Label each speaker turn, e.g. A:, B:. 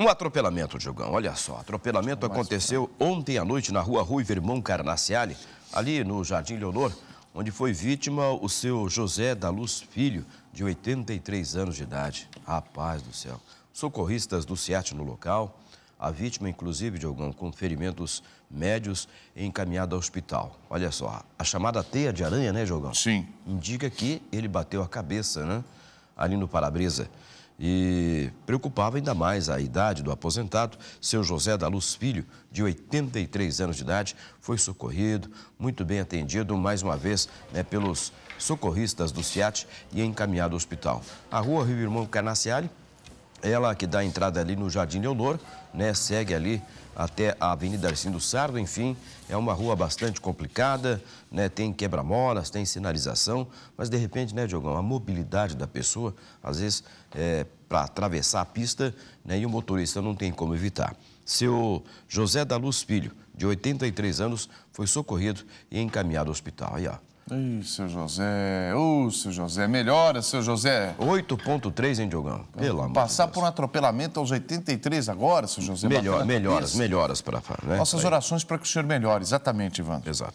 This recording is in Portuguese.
A: Um atropelamento, Diogão, olha só. Atropelamento aconteceu ontem à noite na rua Rui Vermão Carnaciale, ali no Jardim Leonor, onde foi vítima o seu José da Luz Filho, de 83 anos de idade. Rapaz do céu. Socorristas do SEAT no local. A vítima, inclusive, Diogão, com ferimentos médios encaminhada ao hospital. Olha só, a chamada teia de aranha, né, Diogão? Sim. Indica que ele bateu a cabeça, né? ali no Parabrisa. E preocupava ainda mais a idade do aposentado, seu José da Luz Filho, de 83 anos de idade, foi socorrido, muito bem atendido, mais uma vez, né, pelos socorristas do SIAT e encaminhado ao hospital. A rua Rio Irmão Canaciale ela que dá entrada ali no Jardim Leonor, né? Segue ali até a Avenida Arcindo Sardo, enfim, é uma rua bastante complicada, né? Tem quebra-molas, tem sinalização, mas de repente, né, Diogão, a mobilidade da pessoa, às vezes, é, para atravessar a pista, né? E o motorista não tem como evitar. Seu José da Luz Filho, de 83 anos, foi socorrido e encaminhado ao hospital. Aí, ó. Ei, seu José, ô oh, seu José, melhora, seu José. 8.3, hein, Diogão? Pelo
B: amor Passar por um atropelamento aos 83
A: agora, seu José. Melhor, melhoras, isso. melhoras para... Né? Nossas Aí.
B: orações para que o senhor melhore, exatamente, Ivan. Exato.